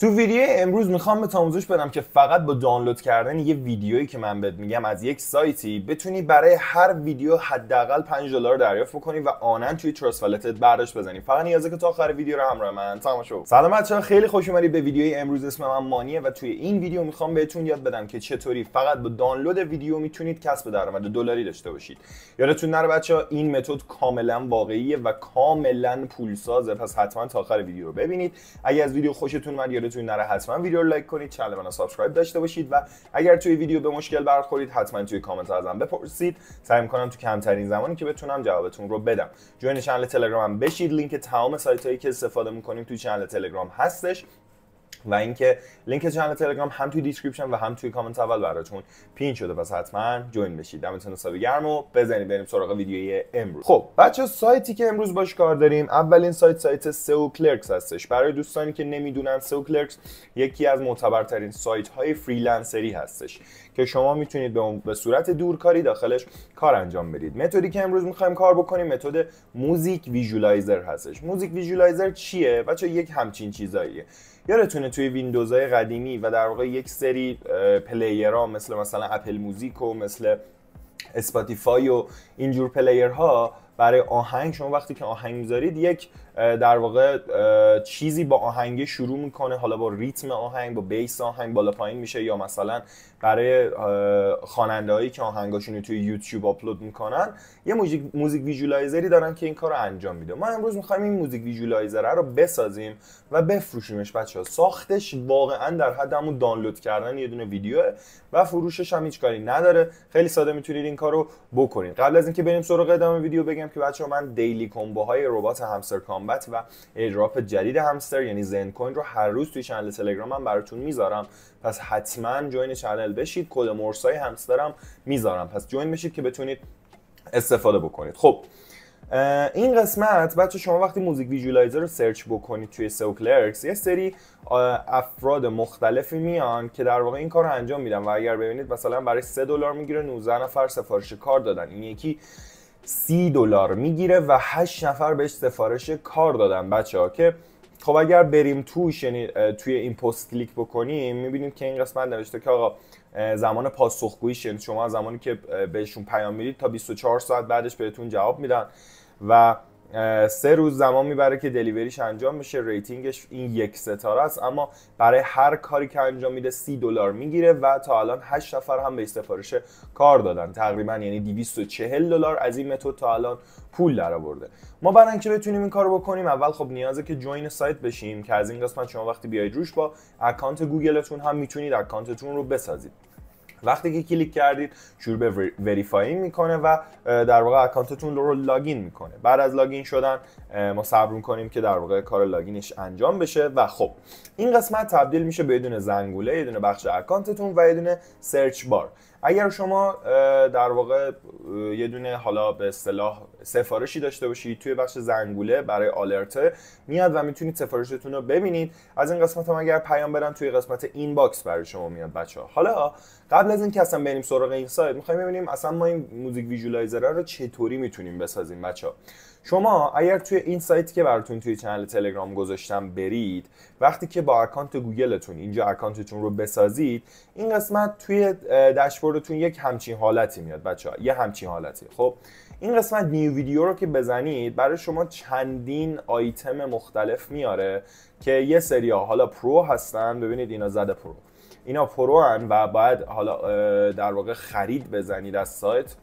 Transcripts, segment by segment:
تو ویدیو امروز میخوام به آموزش بدم که فقط با دانلود کردن یه ویدیویی که من بهت میگم از یک سایتی بتونی برای هر ویدیو حداقل 5 دلار دریافت بکنی و آنن توی تراست والتت برداشت بزنی فقط نیازه که تا آخر ویدیو رو همراه من تماشا کنی سلام بچه‌ها خیلی خوش اومدید به ویدیوی امروز اسم من مانیه و توی این ویدیو میخوام بهتون یاد بدم که چطوری فقط با دانلود ویدیو میتونید کسب درآمد دلاری داشته باشید یادتون نره بچه‌ها این متد کاملا واقعیه و کاملا پولسازه پس حتما تا آخر ویدیو رو ببینید اگه از ویدیو خوشتون اومد یادتون نره حتما ویدیو رو لایک کنید چنل منو سابسکرایب داشته باشید و اگر توی ویدیو به مشکل برخورید حتما توی کامنت ازم بپرسید سعی میکنم تو کمترین زمانی که بتونم جوابتون رو بدم جوین چنل تلگرامم بشید لینک تمام سایت هایی که استفاده میکنیم توی چنل تلگرام هستش و اینکه لینک چنل تلگرام هم توی دیسکریپشن و هم توی کامنت اول براتون پین شده پس حتما جوین بشید دمتون حساب گرم و بزنید بریم سراغ ویدیوی امروز خب بچه سایتی که امروز باش کار داریم اولین سایت سایت سئو کلرکس هستش برای دوستانی که نمیدونن سئو کلرکس یکی از معتبرترین سایت های فریلنسری هستش که شما میتونید به, به صورت دورکاری داخلش کار انجام بدید متدی که امروز میخوایم کار بکنیم متد موزیک ویژوالایزر هستش موزیک ویژوالایزر چیه بچا یک همچین چیزاییه یادتونه توی ویندوزهای قدیمی و در واقع یک سری ها مثل مثلا اپل موزیک و مثل اسپاتیفای و اینجور ها برای آهنگ شما وقتی که آهنگ میذارید یک در واقع چیزی با آهنگ شروع میکنه حالا با ریتم آهنگ با بیس آهنگ بالا پایین میشه یا مثلا برای خواننده هایی که آهنگاشون رو توی یوتیوب آپلود میکنن یه موزیک موزیک ویژوالایزری دارن که این کار رو انجام میده ما امروز میخوایم این موزیک ویژوالایزر رو بسازیم و بفروشیمش بچه ها ساختش واقعا در حد همون دانلود کردن یه دونه ویدیو و فروشش هم هیچ کاری نداره خیلی ساده میتونید این رو بکنید قبل از اینکه بریم سراغ ادامه ویدیو بگم بگم که بچه من دیلی کمبوهای ربات همستر کامبت و ایدراپ جدید همستر یعنی زن کوین رو هر روز توی چنل تلگرامم براتون میذارم پس حتما جوین چنل بشید کد مرسای هم میذارم پس جوین بشید که بتونید استفاده بکنید خب این قسمت بچه شما وقتی موزیک ویژوالایزر رو سرچ بکنید توی سئو کلرکس یه سری افراد مختلفی میان که در واقع این کار رو انجام میدن و اگر ببینید مثلا برای 3 دلار میگیره 19 نفر سفارش کار دادن این یکی سی دلار میگیره و 8 نفر بهش سفارش کار دادن بچه ها که خب اگر بریم توش یعنی توی این پست کلیک بکنیم میبینیم که این قسمت نوشته که آقا زمان پاسخگویی یعنی شما زمانی که بهشون پیام میدید تا 24 ساعت بعدش بهتون جواب میدن و سه روز زمان میبره که دلیوریش انجام میشه ریتینگش این یک ستاره است اما برای هر کاری که انجام میده سی دلار میگیره و تا الان هشت نفر هم به سفارش کار دادن تقریبا یعنی 240 دلار از این متد تا الان پول درآورده ما برای اینکه بتونیم این کارو بکنیم اول خب نیازه که جوین سایت بشیم که از این قسمت شما وقتی بیاید روش با اکانت گوگلتون هم میتونید اکانتتون رو بسازید وقتی که کلیک کردید شروع به وریفای میکنه و در واقع اکانتتون رو لاگین میکنه بعد از لاگین شدن ما صبر کنیم که در واقع کار لاگینش انجام بشه و خب این قسمت تبدیل میشه به یه دونه زنگوله یه دونه بخش اکانتتون و یه دونه سرچ بار اگر شما در واقع یه دونه حالا به اصطلاح سفارشی داشته باشید توی بخش زنگوله برای آلرته میاد و میتونید سفارشتون رو ببینید از این قسمت هم اگر پیام برن توی قسمت این باکس برای شما میاد بچه ها حالا قبل از اینکه اصلا بریم سراغ این سایت میخوایم ببینیم اصلا ما این موزیک ویژوالایزر رو چطوری میتونیم بسازیم بچه ها شما اگر توی این سایتی که براتون توی چنل تلگرام گذاشتم برید وقتی که با اکانت گوگلتون اینجا اکانتتون رو بسازید این قسمت توی داشبوردتون یک همچین حالتی میاد بچه یه همچین حالتی خب این قسمت نیو ویدیو رو که بزنید برای شما چندین آیتم مختلف میاره که یه ها حالا پرو هستن ببینید اینا زده پرو اینا پرو هن و بعد حالا در واقع خرید بزنید از سایت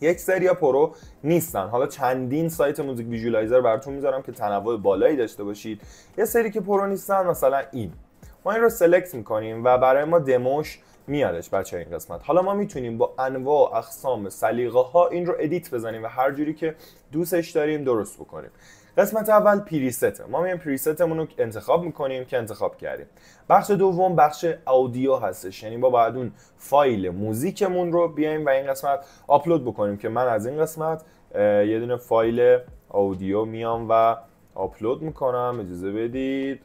یک سری یا پرو نیستن حالا چندین سایت موزیک ویژوالایزر براتون میذارم که تنوع بالایی داشته باشید یه سری که پرو نیستن مثلا این ما این رو سلکت میکنیم و برای ما دموش میادش بچه این قسمت حالا ما میتونیم با انواع و اقسام سلیقه ها این رو ادیت بزنیم و هر جوری که دوستش داریم درست بکنیم قسمت اول پریست ما میایم پریستمون رو انتخاب میکنیم که انتخاب کردیم بخش دوم بخش آودیو هستش یعنی با باید اون فایل موزیکمون رو بیایم و این قسمت آپلود بکنیم که من از این قسمت یه دونه فایل آودیو میام و آپلود میکنم اجازه بدید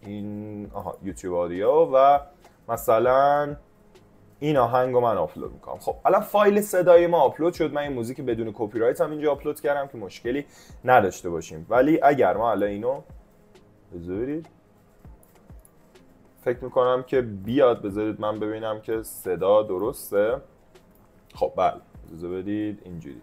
این آها یوتیوب آدیو و مثلا این آهنگ رو من آپلود میکنم خب الان فایل صدای ما آپلود شد من این موزیک بدون کپی رایت هم اینجا آپلود کردم که مشکلی نداشته باشیم ولی اگر ما الان اینو بذارید فکر میکنم که بیاد بذارید من ببینم که صدا درسته خب بله اجازه بدید اینجوری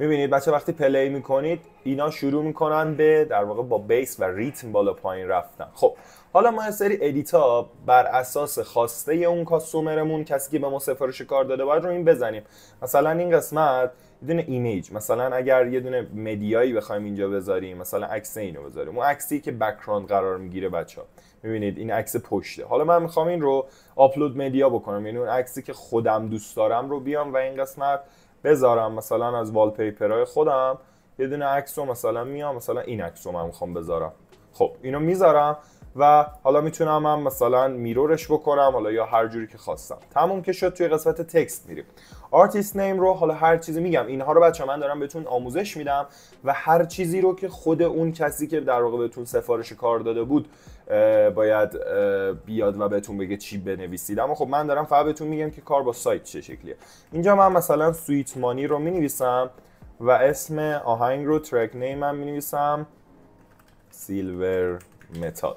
میبینید بچه وقتی پلی میکنید اینا شروع میکنن به در واقع با بیس و ریتم بالا پایین رفتن خب حالا ما سری ادیتا بر اساس خواسته اون کاستومرمون کسی که به ما سفارش کار داده باید رو این بزنیم مثلا این قسمت یه دونه ایمیج مثلا اگر یه دونه مدیایی بخوایم اینجا بذاریم مثلا عکس اینو بذاریم اون عکسی که بک‌گراند قرار میگیره بچه ها میبینید این عکس پشته حالا من میخوام این رو آپلود مدیا بکنم یعنی اون عکسی که خودم دوست دارم رو بیام و این قسمت بذارم مثلا از والپیپرهای خودم یه دونه عکس رو مثلا میام مثلا این عکس رو من میخوام بذارم خب اینو میذارم و حالا میتونم هم مثلا میرورش بکنم حالا یا هر جوری که خواستم تموم که شد توی قسمت تکست میریم آرتیست نیم رو حالا هر چیزی میگم اینها رو بچه من دارم بهتون آموزش میدم و هر چیزی رو که خود اون کسی که در واقع بهتون سفارش کار داده بود باید بیاد و بهتون بگه چی بنویسید اما خب من دارم فقط بهتون میگم که کار با سایت چه شکلیه اینجا من مثلا سویت مانی رو مینویسم و اسم آهنگ رو ترک نیم هم مینویسم سیلور متال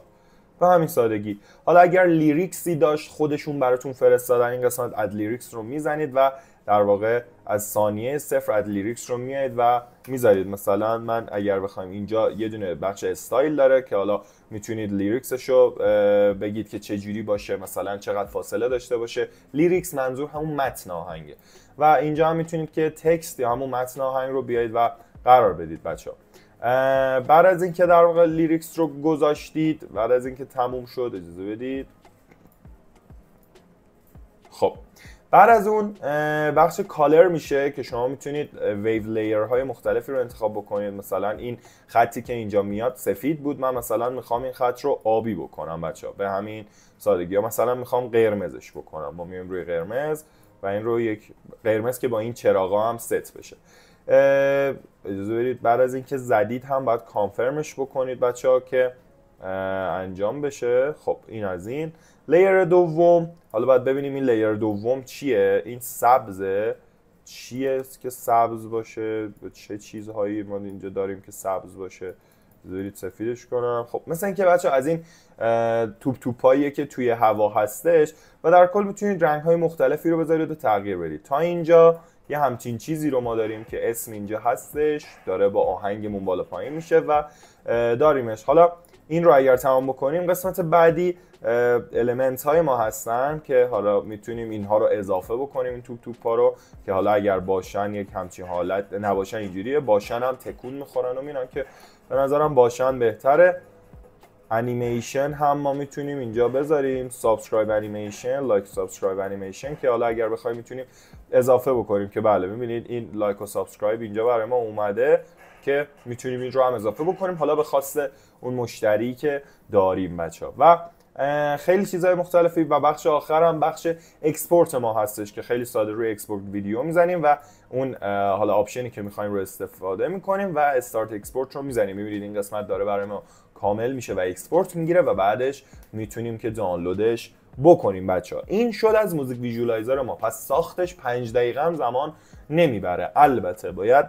به همین سادگی حالا اگر لیریکسی داشت خودشون براتون فرستادن این قسمت اد لیریکس رو میزنید و در واقع از ثانیه صفر از لیریکس رو میایید و میذارید مثلا من اگر بخوام اینجا یه دونه بچه استایل داره که حالا میتونید لیریکسش رو بگید که چه جوری باشه مثلا چقدر فاصله داشته باشه لیریکس منظور همون متن آهنگه و اینجا هم میتونید که تکست یا همون متن آهنگ رو بیایید و قرار بدید بچه بعد از اینکه در واقع لیریکس رو گذاشتید بعد از اینکه تموم شد اجازه بدید خب بعد از اون بخش کالر میشه که شما میتونید ویو لیر های مختلفی رو انتخاب بکنید مثلا این خطی که اینجا میاد سفید بود من مثلا میخوام این خط رو آبی بکنم بچه ها به همین سادگی یا مثلا میخوام قرمزش بکنم ما میایم روی قرمز و این رو یک قرمز که با این چراغا هم ست بشه اجازه بدید بعد از اینکه زدید هم باید کانفرمش بکنید بچه ها که انجام بشه خب این از این لیر دوم حالا باید ببینیم این لیر دوم چیه این سبز چیه که سبز باشه چه چیزهایی ما اینجا داریم که سبز باشه بذارید سفیدش کنم خب مثل اینکه بچه از این توپ توپاییه که توی هوا هستش و در کل میتونید رنگ های مختلفی رو بذارید و تغییر بدید تا اینجا یه همچین چیزی رو ما داریم که اسم اینجا هستش داره با آهنگمون بالا پایین میشه و داریمش حالا این رو اگر تمام بکنیم قسمت بعدی المنت های ما هستن که حالا میتونیم اینها رو اضافه بکنیم این توپ توپ ها رو که حالا اگر باشن یک همچین حالت نباشن اینجوریه باشن هم تکون میخورن و میرن که به نظرم باشن بهتره انیمیشن هم ما میتونیم اینجا بذاریم سابسکرایب انیمیشن لایک سابسکرایب انیمیشن که حالا اگر بخوایم میتونیم اضافه بکنیم که بله ببینید این لایک و سابسکرایب اینجا برای ما اومده که میتونیم این رو هم اضافه بکنیم حالا به خواسته اون مشتری که داریم بچه و خیلی چیزهای مختلفی و بخش آخر هم بخش اکسپورت ما هستش که خیلی ساده روی اکسپورت ویدیو میزنیم و اون حالا آپشنی که میخوایم رو استفاده میکنیم و استارت اکسپورت رو میزنیم میبینید این قسمت داره برای ما کامل میشه و اکسپورت میگیره و بعدش میتونیم که دانلودش بکنیم بچه ها. این شد از موزیک ویژولایزر ما پس ساختش پنج دقیقه هم زمان نمیبره البته باید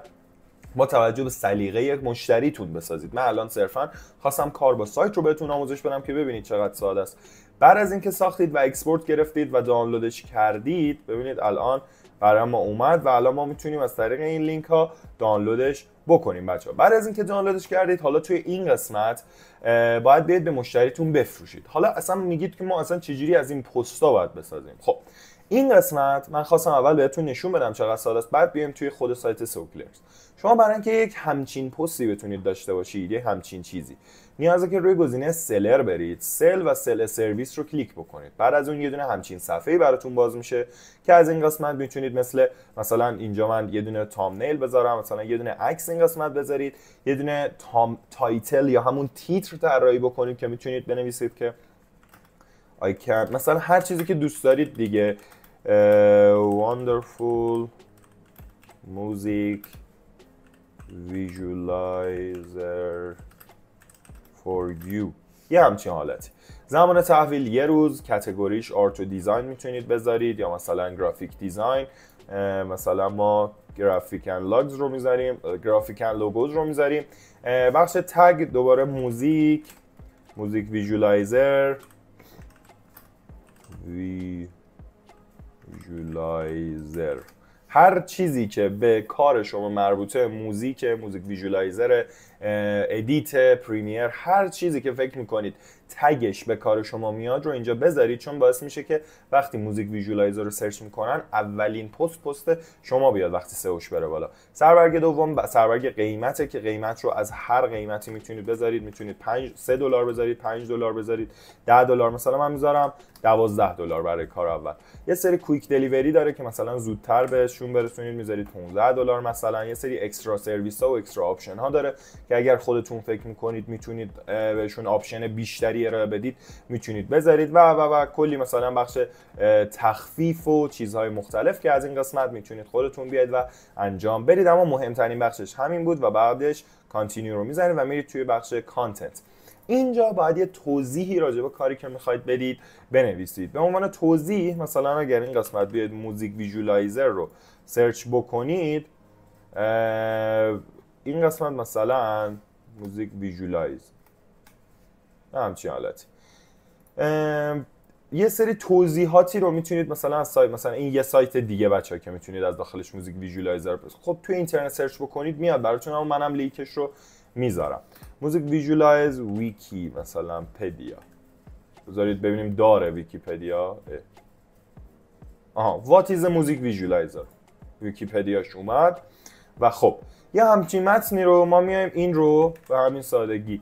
با توجه به سلیقه مشتریتون بسازید من الان صرفا خواستم کار با سایت رو بهتون آموزش بدم که ببینید چقدر ساده است بعد از اینکه ساختید و اکسپورت گرفتید و دانلودش کردید ببینید الان برای ما اومد و الان ما میتونیم از طریق این لینک ها دانلودش بکنیم بچه ها بعد از اینکه دانلودش کردید حالا توی این قسمت باید بیاید به مشتریتون بفروشید حالا اصلا میگید که ما اصلا چجوری از این پستا باید بسازیم خب این قسمت من خواستم اول بهتون نشون بدم چقدر ساده است بعد بیایم توی خود سایت سوکلرز شما برای اینکه یک همچین پستی بتونید داشته باشید یه همچین چیزی نیازه که روی گزینه سلر برید سل و سل سرویس رو کلیک بکنید بعد از اون یه دونه همچین صفحه‌ای براتون باز میشه که از این قسمت میتونید مثل مثلا اینجا من یه دونه نیل بذارم مثلا یه دونه عکس این قسمت بذارید یه دونه تام تایتل یا همون تیتر طراحی بکنید که میتونید بنویسید که آی مثلا هر چیزی که دوست دارید دیگه Eh, wonderful music visualizer for you یه همچین حالتی زمان تحویل یه روز کتگوریش آرت و دیزاین میتونید بذارید یا مثلا گرافیک دیزاین eh, مثلا ما گرافیک ان لاگز رو میذاریم گرافیک لوگوز رو میذاریم eh, بخش تگ دوباره موزیک موزیک ویژولایزر وی ویژولایزر هر چیزی که به کار شما مربوطه موزیک موزیک ویژولایزر ادیت پریمیر هر چیزی که فکر میکنید تگش به کار شما میاد رو اینجا بذارید چون باعث میشه که وقتی موزیک ویژولایزر رو سرچ میکنن اولین پست پست شما بیاد وقتی سئوش بره بالا سربرگ دوم سربرگ قیمته که قیمت رو از هر قیمتی میتونید بذارید میتونید 5 3 دلار بذارید 5 دلار بذارید 10 دلار مثلا من میذارم 12 دلار برای کار اول یه سری کویک دلیوری داره که مثلا زودتر بهشون برسونید میذارید 15 دلار مثلا یه سری اکسترا سرویس ها و اکسترا آپشن ها داره که اگر خودتون فکر میکنید میتونید بهشون آپشن بیشتری ارائه بدید میتونید بذارید و و و کلی مثلا بخش تخفیف و چیزهای مختلف که از این قسمت میتونید خودتون بیاید و انجام بدید اما مهمترین بخشش همین بود و بعدش کانتینیو رو میزنید و میرید توی بخش کانتنت اینجا باید یه توضیحی راجع به کاری که میخواید بدید بنویسید به عنوان توضیح مثلا اگر این قسمت بیاید موزیک ویژولایزر رو سرچ بکنید این قسمت مثلا موزیک ویژولایز همچین حالتی یه سری توضیحاتی رو میتونید مثلا از سایت مثلا این یه سایت دیگه بچه که میتونید از داخلش موزیک ویژوالایزر خب تو اینترنت سرچ بکنید میاد براتون اما منم لیکش رو میذارم موزیک ویژولایز ویکی مثلا پدیا بذارید ببینیم داره ویکیپدیا اه. آها وات ایز موزیک ویژولایزر ویکیپدیاش اومد و خب یه همچین متنی رو ما میایم این رو به همین سادگی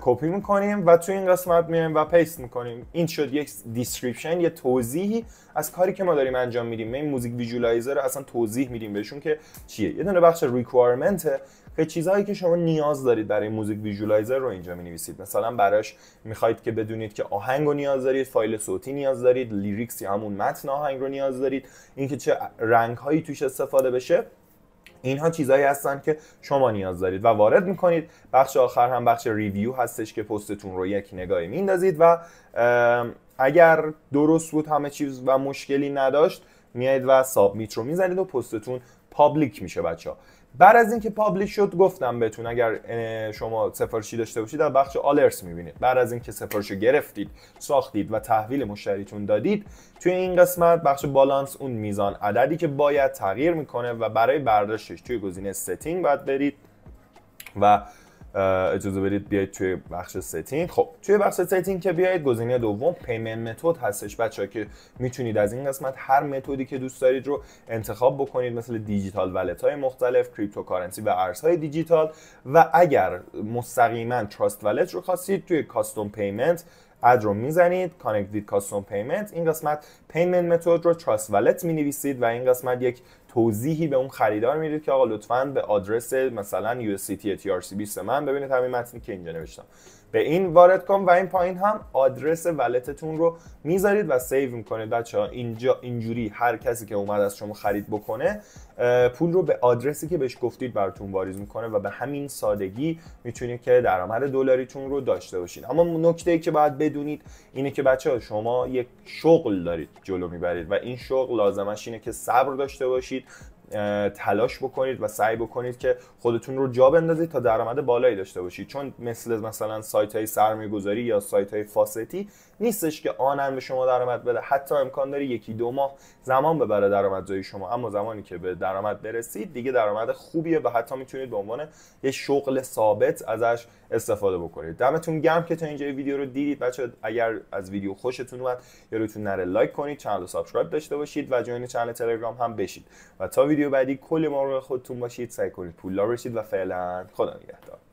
کپی میکنیم و تو این قسمت میایم و پیست میکنیم این شد یک دیسکریپشن یه توضیحی از کاری که ما داریم انجام میدیم این موزیک ویژوالایزر اصلا توضیح میدیم بهشون که چیه یه دونه بخش ریکوایرمنت که چیزهایی که شما نیاز دارید برای موزیک ویژوالایزر رو اینجا می نویسید مثلا براش خواهید که بدونید که آهنگ رو نیاز دارید فایل صوتی نیاز دارید لیریکس یا همون متن آهنگ رو نیاز دارید اینکه چه رنگ هایی توش استفاده بشه اینها چیزهایی هستن که شما نیاز دارید و وارد میکنید بخش آخر هم بخش ریویو هستش که پستتون رو یک نگاهی میندازید و اگر درست بود همه چیز و مشکلی نداشت میایید و سابمیت رو میزنید و پستتون پابلیک میشه بچه ها بعد از اینکه پابلیش شد گفتم بتون اگر شما سفارشی داشته باشید در بخش آلرس میبینید بعد از اینکه سفارش رو گرفتید ساختید و تحویل مشتریتون دادید توی این قسمت بخش بالانس اون میزان عددی که باید تغییر میکنه و برای برداشتش توی گزینه ستینگ باید برید و اجازه بدید بیاید توی بخش ستینگ خب توی بخش ستینگ که بیاید گزینه دوم پیمنت متد هستش بچه که میتونید از این قسمت هر متدی که دوست دارید رو انتخاب بکنید مثل دیجیتال ولت های مختلف کریپتوکارنسی و ارزهای دیجیتال و اگر مستقیما تراست ولت رو خواستید توی کاستوم پیمنت اد رو میزنید کانکتید کاستوم پیمنت این قسمت پیمنت متد رو تراست ولت می نویسید و این قسمت یک توضیحی به اون خریدار میدید که آقا لطفا به آدرس مثلا USDT سی 20 من ببینید همین متنی که اینجا نوشتم به این وارد کن و این پایین هم آدرس ولتتون رو میذارید و سیو میکنید بچه ها اینجا اینجوری هر کسی که اومد از شما خرید بکنه پول رو به آدرسی که بهش گفتید براتون واریز میکنه و به همین سادگی میتونید که درآمد دلاریتون رو داشته باشید اما نکته ای که باید بدونید اینه که بچه ها شما یک شغل دارید جلو میبرید و این شغل لازمش اینه که صبر داشته باشید تلاش بکنید و سعی بکنید که خودتون رو جا بندازید تا درآمد بالایی داشته باشید چون مثل مثلا سایت های گذاری یا سایت های فاستی نیستش که آنن به شما درآمد بده حتی امکان داره یکی دو ماه زمان ببره درآمدزایی شما اما زمانی که به درآمد برسید دیگه درآمد خوبیه و حتی میتونید به عنوان یه شغل ثابت ازش استفاده بکنید دمتون گرم که تا اینجا ویدیو رو دیدید بچه اگر از ویدیو خوشتون اومد یادتون نره لایک کنید چنل رو سابسکرایب داشته باشید و جوین چنل تلگرام هم بشید و تا ویدیو بعدی کلی مراقب خودتون باشید سعی کنید پولدار بشید و فعلا خدا نگهدار